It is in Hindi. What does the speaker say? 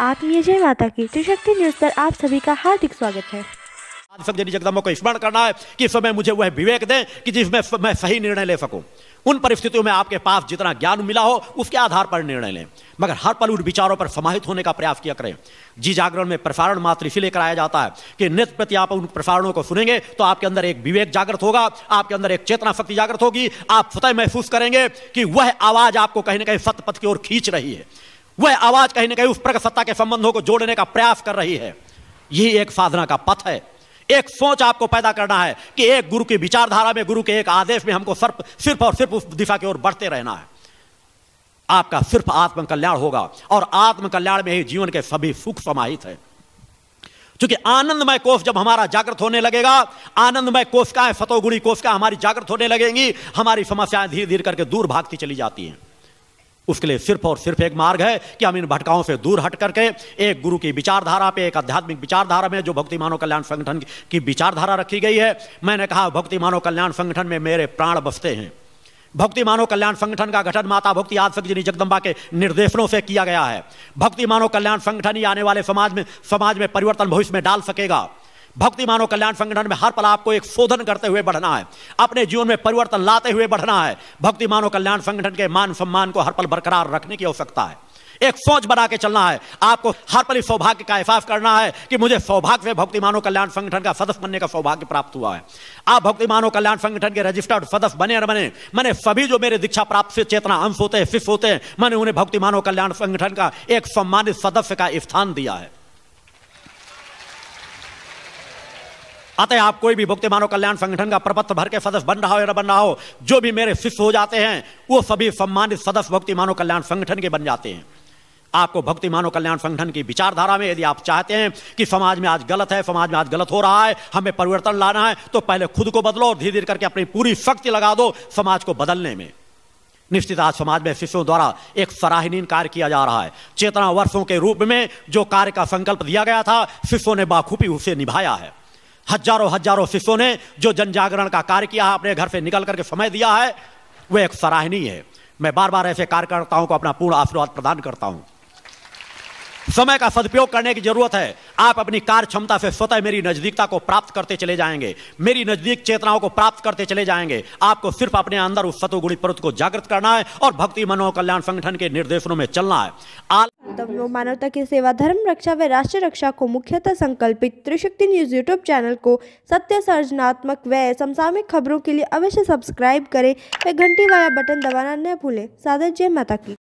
आत्मीय जय माता की त्रिशक्ति न्यूज पर आप सभी का हार्दिक स्वागत है आज सब जनी जगदम्बा को स्मरण करना है कि इस समय मुझे वह विवेक दें कि जिसमें मैं सही निर्णय ले सकूं उन परिस्थितियों में आपके पास जितना ज्ञान मिला हो उसके आधार पर निर्णय लें मगर हर पल उन विचारों पर समाहित होने का प्रयास किया करें जी जागरण में प्रसारण मात्र इसीलिए कराया जाता है कि नित्य प्रति आप उन प्रसारणों को सुनेंगे तो आपके अंदर एक विवेक जागृत होगा आपके अंदर एक चेतना शक्ति जागृत होगी आप स्वतः महसूस करेंगे कि वह आवाज आपको कहीं ना कहीं सत्य पथ की ओर खींच रही है वह आवाज कहीं ना कहीं उस प्रगत सत्ता के संबंधों को जोड़ने का प्रयास कर रही है यही एक साधना का पथ है एक सोच आपको पैदा करना है कि एक गुरु की विचारधारा में गुरु के एक आदेश में हमको सर्फ सिर्फ और सिर्फ उस दिशा की ओर बढ़ते रहना है आपका सिर्फ आत्म कल्याण होगा और आत्म कल्याण में ही जीवन के सभी सुख समाहित है क्योंकि आनंदमय कोष जब हमारा जागृत होने लगेगा आनंदमय कोष का है फतोगुणी कोष का हमारी जागृत होने लगेंगी हमारी समस्याएं धीरे धीरे करके दूर भागती चली जाती हैं उसके लिए सिर्फ और सिर्फ एक मार्ग है कि हम इन भटकाओं से दूर हट करके एक गुरु की विचारधारा पे एक आध्यात्मिक विचारधारा में जो भक्ति मानव कल्याण संगठन की विचारधारा रखी गई है मैंने कहा भक्ति मानव कल्याण संगठन में मेरे प्राण बसते हैं भक्ति मानव कल्याण संगठन का गठन माता भक्ति आदि जगदम्बा के निर्देशनों से किया गया है भक्ति मानव कल्याण संगठन ही आने वाले समाज में समाज में परिवर्तन भविष्य में डाल सकेगा भक्ति मानव कल्याण संगठन में हर पल आपको एक शोधन करते हुए बढ़ना है अपने जीवन में परिवर्तन लाते हुए बढ़ना है भक्ति मानव कल्याण संगठन के मान सम्मान को हर पल बरकरार रखने की आवश्यकता है एक सोच बना के चलना है आपको हर पल इस सौभाग्य का एहसास करना है कि मुझे सौभाग्य से भक्ति मानव कल्याण संगठन का सदस्य बनने का सौभाग्य प्राप्त हुआ है आप भक्ति मानव कल्याण संगठन के रजिस्टर्ड सदस्य बने बने मैंने सभी जो मेरे दीक्षा प्राप्त से चेतना अंश होते हैं शिष्य होते हैं मैंने उन्हें भक्ति मानव कल्याण संगठन का एक सम्मानित सदस्य का स्थान दिया है अतः आप कोई भी भुक्ति मानव कल्याण संगठन का प्रपत्र भर के सदस्य बन रहा हो या बन रहा हो जो भी मेरे शिष्य हो जाते हैं वो सभी सम्मानित सदस्य भक्ति मानव कल्याण संगठन के बन जाते हैं आपको भक्ति मानव कल्याण संगठन की विचारधारा में यदि आप चाहते हैं कि समाज में आज गलत है समाज में आज गलत हो रहा है हमें परिवर्तन लाना है तो पहले खुद को बदलो और धीरे धीरे करके अपनी पूरी शक्ति लगा दो समाज को बदलने में निश्चित आज समाज में शिष्यों द्वारा एक सराहनीय कार्य किया जा रहा है चेतना वर्षों के रूप में जो कार्य का संकल्प दिया गया था शिष्यों ने बाखूबी उसे निभाया है हजारों हजारों शिष्यों ने जो जन जागरण का कार्य किया है अपने घर से निकल करके समय दिया है वह एक सराहनीय है मैं बार बार ऐसे कार्यकर्ताओं को अपना पूर्ण आशीर्वाद प्रदान करता हूं समय का सदुपयोग करने की जरूरत है आप अपनी कार्य क्षमता से स्वतः मेरी नजदीकता को प्राप्त करते चले जाएंगे मेरी नजदीक चेतनाओं को प्राप्त करते चले जाएंगे आपको सिर्फ अपने अंदर उस सतुगुणी पर्वत को जागृत करना है और भक्ति मनोकल्याण संगठन के निर्देशों में चलना है आल कर्तव्यों मानवता की सेवा धर्म रक्षा व राष्ट्र रक्षा को मुख्यतः संकल्पित त्रिशक्ति न्यूज यूट्यूब चैनल को सत्य सर्जनात्मक व समसामिक खबरों के लिए अवश्य सब्सक्राइब करें व घंटी वाला बटन दबाना न भूलें सादर जय माता की